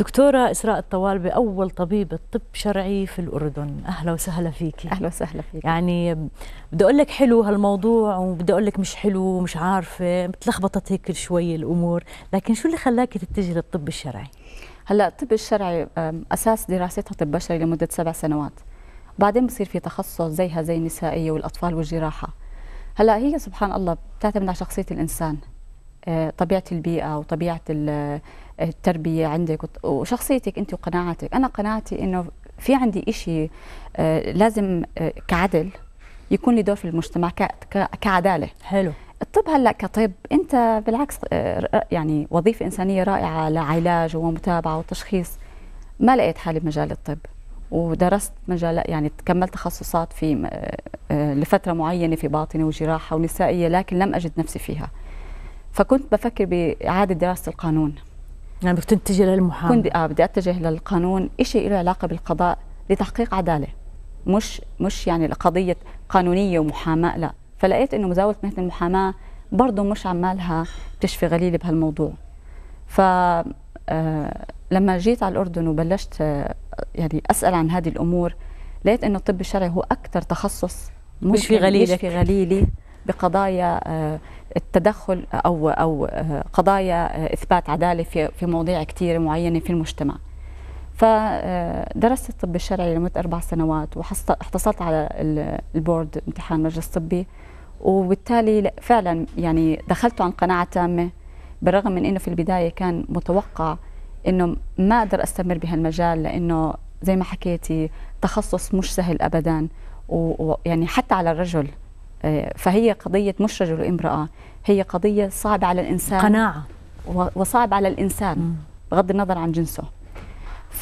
الدكتورة إسراء الطوالبي أول طبيبة طب شرعي في الأردن أهلا وسهلا فيك أهلا وسهلا فيك يعني بدي أقول لك حلو هالموضوع وبدي أقول لك مش حلو مش عارفة بتلخبطت هيك شوي الأمور لكن شو اللي خلاك تتجهي للطب الشرعي؟ هلا الطب الشرعي أساس دراستها طب بشري لمدة سبع سنوات بعدين بصير في تخصص زيها زي النسائية والأطفال والجراحة هلا هي سبحان الله بتعتمد على شخصية الإنسان آه، طبيعة البيئة وطبيعة التربيه عندك وشخصيتك انت وقناعاتك انا قناعتي انه في عندي إشي آه، لازم آه، كعدل يكون لي دور في المجتمع كعداله حلو الطب هلا كطب انت بالعكس آه، يعني وظيفه انسانيه رائعه لعلاج ومتابعه وتشخيص ما لقيت حالي بمجال الطب ودرست مجال يعني كملت تخصصات في لفتره معينه في باطنه وجراحه ونسائيه لكن لم اجد نفسي فيها فكنت بفكر باعاده دراسه القانون يعني بدك تتجه للمحاماه كنت اه بدي اتجه للقانون شيء له علاقه بالقضاء لتحقيق عداله مش مش يعني لقضيه قانونيه ومحاماه لا فلقيت انه مزاوله مهنه المحاماه برضه مش عمالها تشفي غليلي بهالموضوع ف آه، لما جيت على الاردن وبلشت آه، يعني اسال عن هذه الامور لقيت انه الطب الشرعي هو اكثر تخصص مش في غليلي مش في غليلي بقضايا آه، التدخل او او آه، قضايا آه، اثبات عداله في في مواضيع كثيره معينه في المجتمع. فدرست آه، الطب الشرعي لمده اربع سنوات وحصلت على البورد امتحان مجلس طبي وبالتالي فعلا يعني دخلت عن قناعه تامه بالرغم من انه في البدايه كان متوقع انه ما اقدر استمر بهالمجال لانه زي ما حكيتي تخصص مش سهل ابدا ويعني حتى على الرجل فهي قضية مش رجل وامرأة هي قضية صعبة على الإنسان قناعة وصعب على الإنسان م. بغض النظر عن جنسه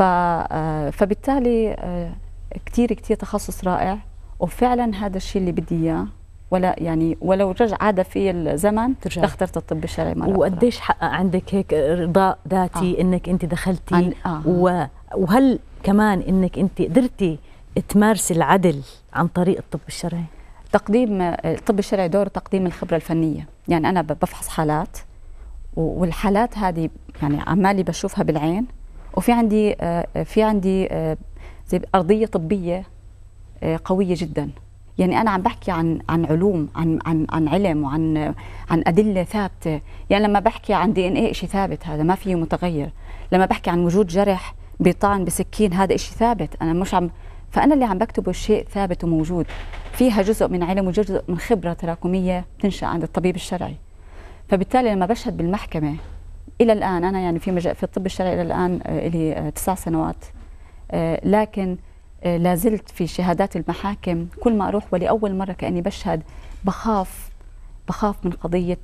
آه، فبالتالي آه، كتير كتير تخصص رائع وفعلا هذا الشيء اللي بدي إياه ولا يعني ولو رجع عاد في الزمن ترجع اخترت الطب الشرعي مره وقديش عندك هيك رضاء ذاتي آه. انك انت دخلتي عن... آه. و... وهل كمان انك انت قدرتي تمارسي العدل عن طريق الطب الشرعي تقديم الطب الشرعي دوره تقديم الخبره الفنيه يعني انا بفحص حالات والحالات هذه يعني عمالي بشوفها بالعين وفي عندي آه، في عندي آه، زي ارضيه طبيه آه، قويه جدا يعني انا عم بحكي عن عن علوم عن عن عن علم وعن عن ادله ثابته يعني لما بحكي عن دي ان اي شيء ثابت هذا ما فيه متغير لما بحكي عن وجود جرح بطعن بسكين هذا شيء ثابت انا مش عم فانا اللي عم بكتبه شيء ثابت وموجود فيها جزء من علم وجزء من خبره تراكميه بتنشا عند الطبيب الشرعي فبالتالي لما بشهد بالمحكمه الى الان انا يعني في مجال في الطب الشرعي الى الان آه، لي آه، تسع سنوات آه، لكن لا زلت في شهادات المحاكم كل ما اروح ولاول مره كاني بشهد بخاف بخاف من قضيه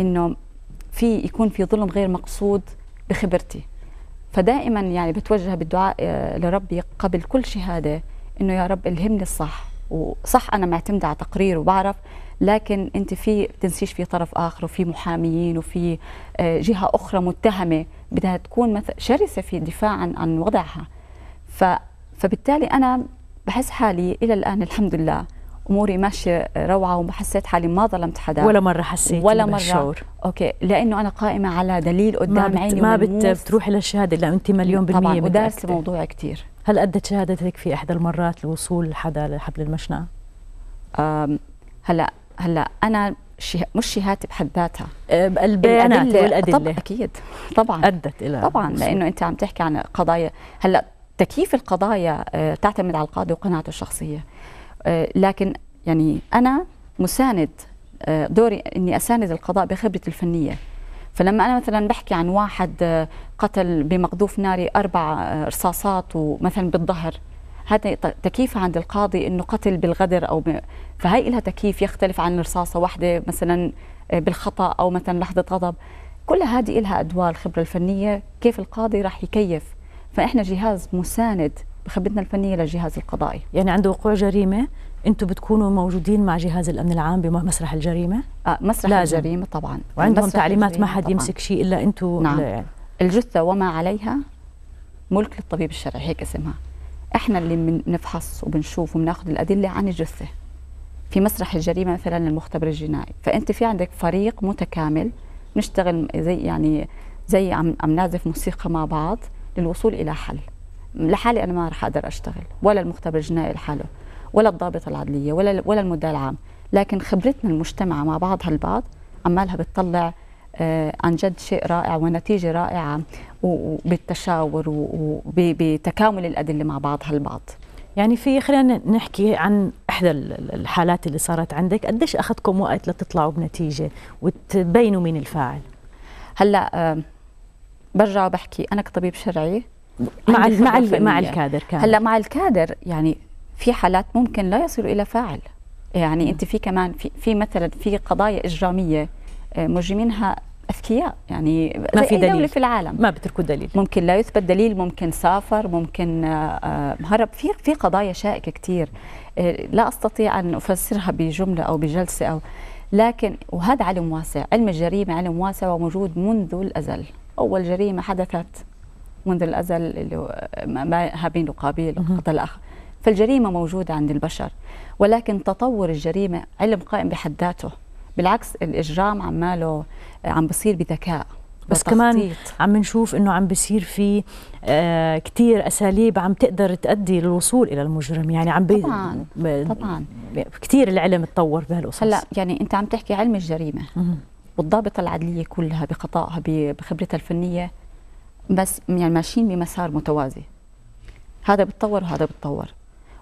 انه في يكون في ظلم غير مقصود بخبرتي فدائما يعني بتوجه بالدعاء آه، لربي قبل كل شهاده انه يا رب الهمني الصح وصح انا معتمده على تقرير وبعرف لكن انت في بتنسيش في طرف اخر وفي محاميين وفي آه، جهه اخرى متهمه بدها تكون شرسه في الدفاع عن عن وضعها ف فبالتالي انا بحس حالي الى الان الحمد لله اموري ماشيه روعه وما حسيت حالي ما ظلمت حدا ولا مره حسيت ولا مره اوكي لانه انا قائمه على دليل قدام ما عيني ما بت... بتروحي للشهاده لا انت مليون بالميه طبعا ودارسه الموضوع كثير هل ادت شهادتك في احدى المرات لوصول حدا لحبل المشنقه؟ هلا هلا انا شه... مش شهادتي بحد ذاتها البيانات والادله طب اكيد طبعا ادت الى طبعا وصول. لانه انت عم تحكي عن قضايا هلا تكييف القضايا أه، تعتمد على القاضي وقناعته الشخصيه آه، لكن يعني انا مساند آه، دوري اني اساند القضاء بخبرتي الفنيه فلما انا مثلا بحكي عن واحد آه، قتل بمقذوف ناري اربع رصاصات ومثلا بالظهر هذا تكييف عند القاضي انه قتل بالغدر او ب... فهي لها تكييف يختلف عن رصاصه واحده مثلا بالخطا او مثلا لحظه غضب كل هذه لها ادوار الخبره الفنيه كيف القاضي راح يكيف فاحنا جهاز مساند بخبرتنا الفنيه للجهاز القضائي يعني عند وقوع جريمه انتم بتكونوا موجودين مع جهاز الامن العام بمسرح الجريمه آه مسرح لازم. الجريمه طبعا وعندهم تعليمات ما حد يمسك شيء الا انتم نعم. يعني. الجثه وما عليها ملك للطبيب الشرعي هيك اسمها احنا اللي بنفحص وبنشوف وبناخذ الادله عن الجثه في مسرح الجريمه مثلا المختبر الجنائي فانت في عندك فريق متكامل نشتغل زي يعني زي عم, عم نازف موسيقى مع بعض للوصول الى حل لحالي انا ما راح اقدر اشتغل ولا المختبر الجنائي لحاله ولا الضابط العدليه ولا ولا المدعي العام لكن خبرتنا المجتمع مع بعضها البعض عمالها بتطلع آه، عن جد شيء رائع ونتيجه رائعه وبالتشاور وبتكامل الادله مع بعضها البعض يعني في خلينا نحكي عن احدى الحالات اللي صارت عندك قديش اخذكم وقت لتطلعوا بنتيجه وتبينوا مين الفاعل هلا آه، برجع بحكي انا كطبيب شرعي مع مع مع الكادر كان هلا مع الكادر يعني في حالات ممكن لا يصل الى فاعل يعني انت في كمان في في مثلا في قضايا اجراميه آه، مجرمينها اذكياء يعني ما في دليل دولة في العالم ما بتركوا دليل ممكن لا يثبت دليل ممكن سافر ممكن آه، آه، هرب في في قضايا شائكه كثير لا استطيع ان افسرها بجمله او بجلسه او لكن وهذا علم واسع علم الجريمه علم واسع وموجود منذ الازل اول جريمه حدثت منذ الازل اللي ما هابين وقابيل قابيل وقتل الاخ فالجريمه موجوده عند البشر ولكن تطور الجريمه علم قائم بحد ذاته بالعكس الاجرام عماله عم بصير بذكاء بس كمان عم نشوف انه عم بصير في آه كثير اساليب عم تقدر تؤدي للوصول الى المجرم يعني عم بي طبعا ب... طبعا كثير العلم تطور بهالقصص هلا يعني انت عم تحكي علم الجريمه والضابطه العدليه كلها بخطائها بخبرتها الفنيه بس يعني ماشيين بمسار متوازي هذا بتطور وهذا بتطور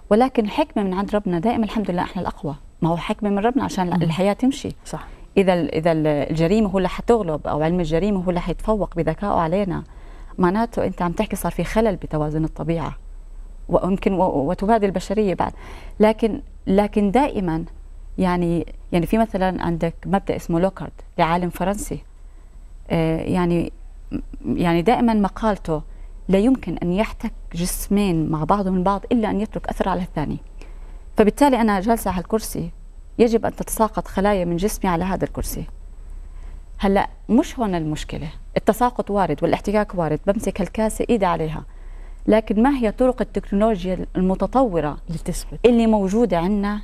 ولكن حكمه من عند ربنا دائما الحمد لله احنا الاقوى ما هو حكمه من ربنا عشان الحياه تمشي صح اذا اذا الجريمه هو اللي حتغلب او علم الجريمه هو اللي حيتفوق بذكائه علينا معناته انت عم تحكي صار في خلل بتوازن الطبيعه ويمكن وتبادل البشريه بعد لكن لكن دائما يعني يعني في مثلا عندك مبدا اسمه لوكارد لعالم فرنسي آه، يعني يعني دائما مقالته لا يمكن أن يحتك جسمين مع بعضهم البعض إلا أن يترك أثر على الثاني فبالتالي أنا جالسة على الكرسي يجب أن تتساقط خلايا من جسمي على هذا الكرسي هلا مش هون المشكله التساقط وارد والاحتكاك وارد بمسك الكاسه ايدي عليها لكن ما هي طرق التكنولوجيا المتطوره لتثبت اللي موجوده عندنا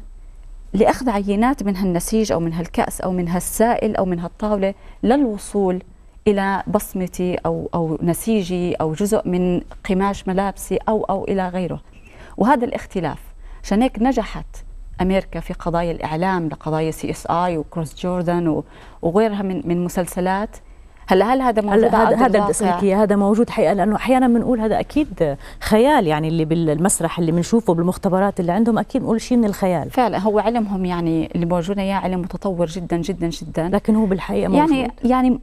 لاخذ عينات من هالنسيج او من هالكاس او من هالسائل او من هالطاوله للوصول الى بصمتي او او نسيجي او جزء من قماش ملابسي او او الى غيره وهذا الاختلاف عشان هيك نجحت امريكا في قضايا الاعلام لقضايا سي اس اي وكروس جوردن وغيرها من من مسلسلات هلا هل هذا موجود هذا هذا هذا موجود حقيقه لانه احيانا بنقول هذا اكيد خيال يعني اللي بالمسرح اللي بنشوفه بالمختبرات اللي عندهم اكيد بنقول شيء من الخيال فعلا هو علمهم يعني اللي موجود اياه يعني علم متطور جدا جدا جدا لكن هو بالحقيقه موجود يعني يعني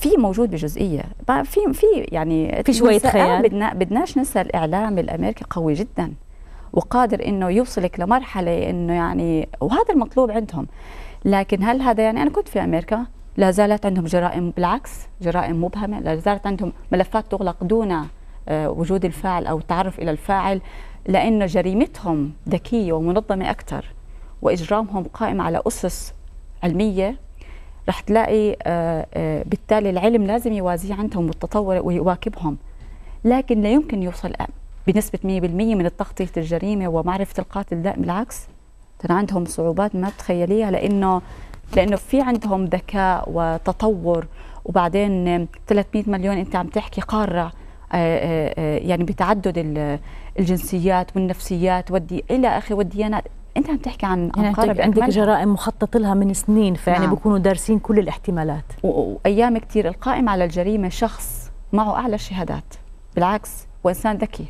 في موجود بجزئيه في في يعني في شويه خيال بدنا بدناش ننسى الاعلام الامريكي قوي جدا وقادر انه يوصلك لمرحله انه يعني وهذا المطلوب عندهم لكن هل هذا يعني انا كنت في امريكا لا زالت عندهم جرائم بالعكس جرائم مبهمه لا زالت عندهم ملفات تغلق دون آه، وجود الفاعل او التعرف الى الفاعل لانه جريمتهم ذكية ومنظمة أكثر وإجرامهم قائم على أسس علمية رح تلاقي آه، آه، بالتالي العلم لازم يوازيه عندهم والتطور ويواكبهم لكن لا يمكن يوصل بنسبة 100% من التخطيط الجريمة ومعرفة القاتل لا بالعكس ترى عندهم صعوبات ما تخيليها لأنه لأنه في عندهم ذكاء وتطور وبعدين 300 مليون أنت عم تحكي قارة آه، يعني بتعدد الجنسيات والنفسيات والدي إلى آخره والديانات انت عم تحكي عن يعني اقارب عندك جرائم مخطط لها من سنين فيعني نعم. بيكونوا دارسين كل الاحتمالات وايام كثير القائم على الجريمه شخص معه اعلى الشهادات بالعكس وانسان ذكي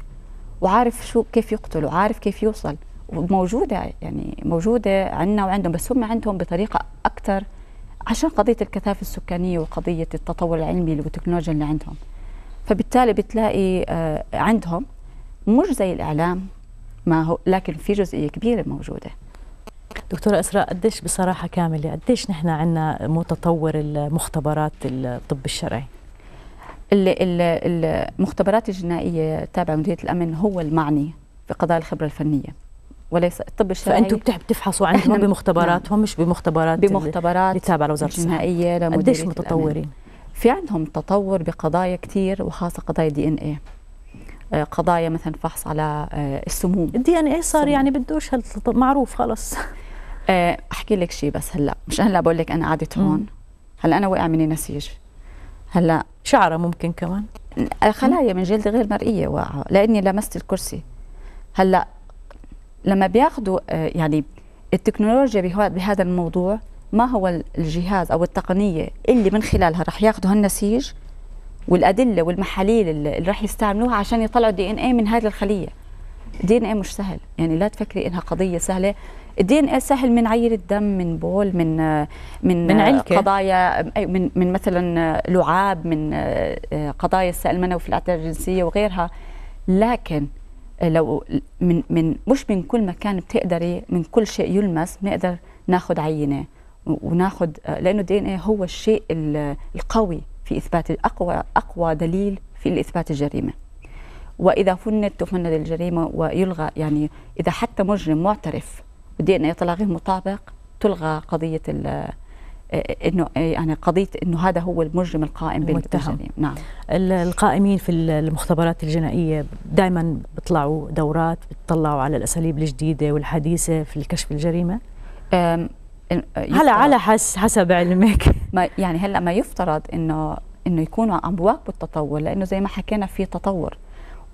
وعارف شو كيف يقتل وعارف كيف يوصل وموجوده يعني موجوده عندنا وعندهم بس هم عندهم بطريقه اكثر عشان قضيه الكثافه السكانيه وقضيه التطور العلمي والتكنولوجيا اللي عندهم فبالتالي بتلاقي آه، عندهم مش زي الاعلام ما هو لكن في جزئيه كبيره موجوده دكتورة إسراء قديش بصراحة كاملة قديش نحن عندنا متطور المختبرات الطب الشرعي المختبرات الجنائية تابعة مديرية الأمن هو المعني بقضايا الخبرة الفنية وليس الطب الشرعي فانتم بتفحصوا عندهم بمختبراتهم نعم. مش بمختبرات بمختبرات اللي تابعه لوزاره الجنائيه قديش متطورين؟ الأمن. في عندهم تطور بقضايا كثير وخاصه قضايا دي ان ايه آه، قضايا مثلا فحص على آه، السموم الدي ان اي صار يعني بدوش معروف خلص آه، احكي لك شيء بس هلا مش هلا بقول لك انا قعدت هون هلا انا وقع مني نسيج هلا شعره ممكن كمان خلايا من جلد غير مرئيه واقعه لاني لمست الكرسي هلا لما بياخذوا يعني التكنولوجيا بهذا الموضوع ما هو الجهاز او التقنيه اللي من خلالها رح ياخذوا هالنسيج والادله والمحاليل اللي راح يستعملوها عشان يطلعوا الدي ان اي من هذه الخليه الدي ان اي مش سهل يعني لا تفكري انها قضيه سهله الدي ان اي سهل من عير دم من بول من من, من علكة. قضايا من من مثلا لعاب من آه، قضايا السائل المنوي في الاعتداء الجنسيه وغيرها لكن لو من من مش من كل مكان بتقدري من كل شيء يلمس بنقدر ناخذ عينه وناخذ آه، لانه الدي ان اي هو الشيء القوي في إثبات أقوى أقوى دليل في إثبات الجريمة وإذا فنت تفند الجريمة ويلغى يعني إذا حتى مجرم معترف بدي إن يطلع غير مطابق تلغى قضية آه، انه آه، يعني قضيه انه هذا هو المجرم القائم بالمتهم نعم القائمين في المختبرات الجنائيه دائما بيطلعوا دورات بيطلعوا على الاساليب الجديده والحديثه في الكشف الجريمه هلا على حس حسب علمك ما يعني هلا ما يفترض انه انه يكونوا عم بواكبوا التطور لانه زي ما حكينا في تطور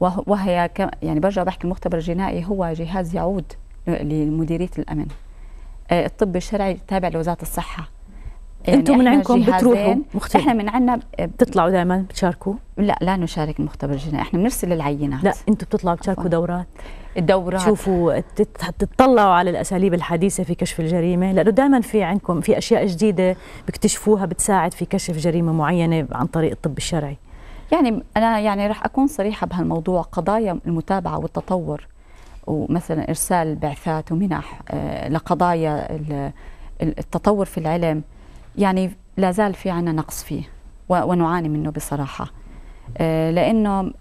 وهي يعني برجع بحكي المختبر الجنائي هو جهاز يعود لمديريه الامن آه، الطب الشرعي تابع لوزاره الصحه يعني انتم من عندكم بتروحوا مختبر احنا من عندنا بتطلعوا دائما بتشاركوا لا لا نشارك المختبر الجنائي احنا بنرسل العينات لا انتم بتطلعوا بتشاركوا دورات الدورات تشوفوا تتطلعوا على الاساليب الحديثه في كشف الجريمه لانه دائما في عندكم في اشياء جديده بكتشفوها بتساعد في كشف جريمه معينه عن طريق الطب الشرعي يعني انا يعني راح اكون صريحه بهالموضوع قضايا المتابعه والتطور ومثلا ارسال بعثات ومنح آه، لقضايا التطور في العلم يعني لا زال في عنا نقص فيه ونعاني منه بصراحة آه، لأنه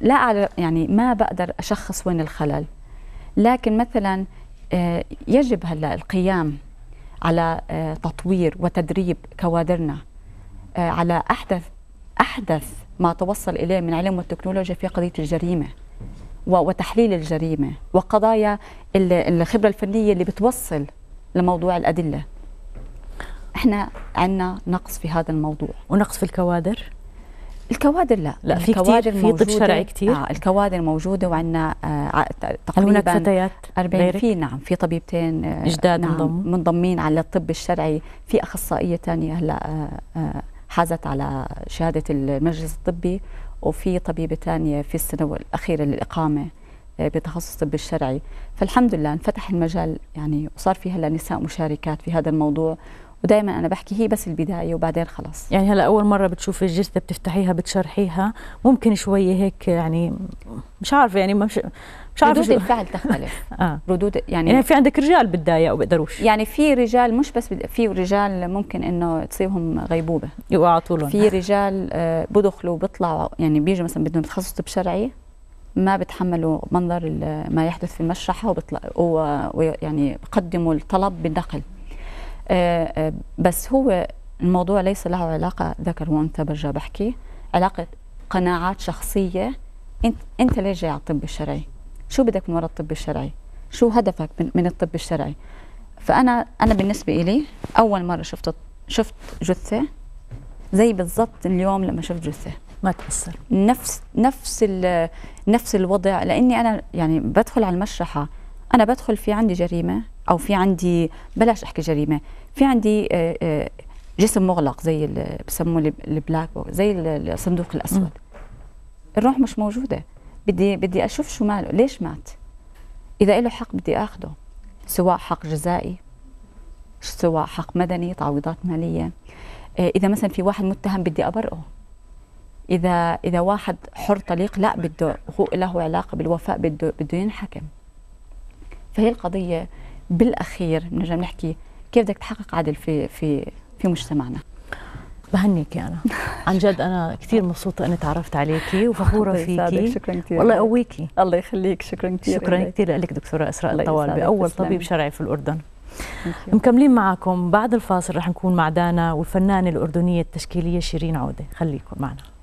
لا أعرف يعني ما بقدر أشخص وين الخلل لكن مثلا آه، يجب هلا القيام على آه، تطوير وتدريب كوادرنا على أحدث أحدث ما توصل إليه من علم والتكنولوجيا في قضية الجريمة وتحليل الجريمة وقضايا الخبرة الفنية اللي بتوصل لموضوع الأدلة احنا عندنا نقص في هذا الموضوع ونقص في الكوادر الكوادر لا لا في كتير في طب شرعي كتير آه الكوادر موجوده وعندنا آه تقريبا هناك فتيات 40 في نعم في طبيبتين آه جداد نعم منضم. منضمين على الطب الشرعي في اخصائيه ثانيه هلا آه آه حازت على شهاده المجلس الطبي وفي طبيبه ثانيه في السنه الاخيره للاقامه آه، بتخصص الطب الشرعي فالحمد لله انفتح المجال يعني وصار في هلا نساء مشاركات في هذا الموضوع ودائما انا بحكي هي بس البدايه وبعدين خلص يعني هلا اول مره بتشوفي الجثه بتفتحيها بتشرحيها ممكن شويه هيك يعني مش عارفه يعني مش مش عارفه ردود الفعل تختلف آه. ردود يعني يعني في عندك رجال بتضايقوا بيقدروش يعني في رجال مش بس في رجال ممكن انه تصيبهم غيبوبه يوقعوا طولهم في رجال آه بدخلوا بيطلعوا يعني بيجوا مثلا بدهم يتخصصوا بشرعي ما بتحملوا منظر ما يحدث في المشرحه وبيطلع ويعني بقدموا الطلب بالنقل آه، آه، بس هو الموضوع ليس له علاقة ذكر وأنثى برجع بحكي علاقة قناعات شخصية أنت أنت ليش جاي على الطب الشرعي؟ شو بدك من وراء الطب الشرعي؟ شو هدفك من, من الطب الشرعي؟ فأنا أنا بالنسبة إلي أول مرة شفت شفت جثة زي بالضبط اليوم لما شفت جثة ما تأثر نفس نفس نفس الوضع لأني أنا يعني بدخل على المشرحة أنا بدخل في عندي جريمة او في عندي بلاش احكي جريمه في عندي آه، آه، جسم مغلق زي اللي بسموه البلاك زي الصندوق الاسود الروح مش موجوده بدي بدي اشوف شو ماله ليش مات اذا له حق بدي اخذه سواء حق جزائي سواء حق مدني تعويضات ماليه آه، اذا مثلا في واحد متهم بدي ابرئه اذا اذا واحد حر طليق لا بده هو له علاقه بالوفاء بده بده ينحكم فهي القضيه بالاخير بنرجع بنحكي كيف بدك تحقق عدل في في في مجتمعنا بهنيك انا عن جد انا كثير مبسوطه اني تعرفت عليكي وفخوره فيكي شكرا كثير والله يقويكي الله يخليك شكرا كثير شكرا كثير لك دكتوره اسراء الطوالبي اول طبيب شرعي في الاردن مكملين معكم بعد الفاصل رح نكون مع دانا والفنانه الاردنيه التشكيليه شيرين عوده خليكم معنا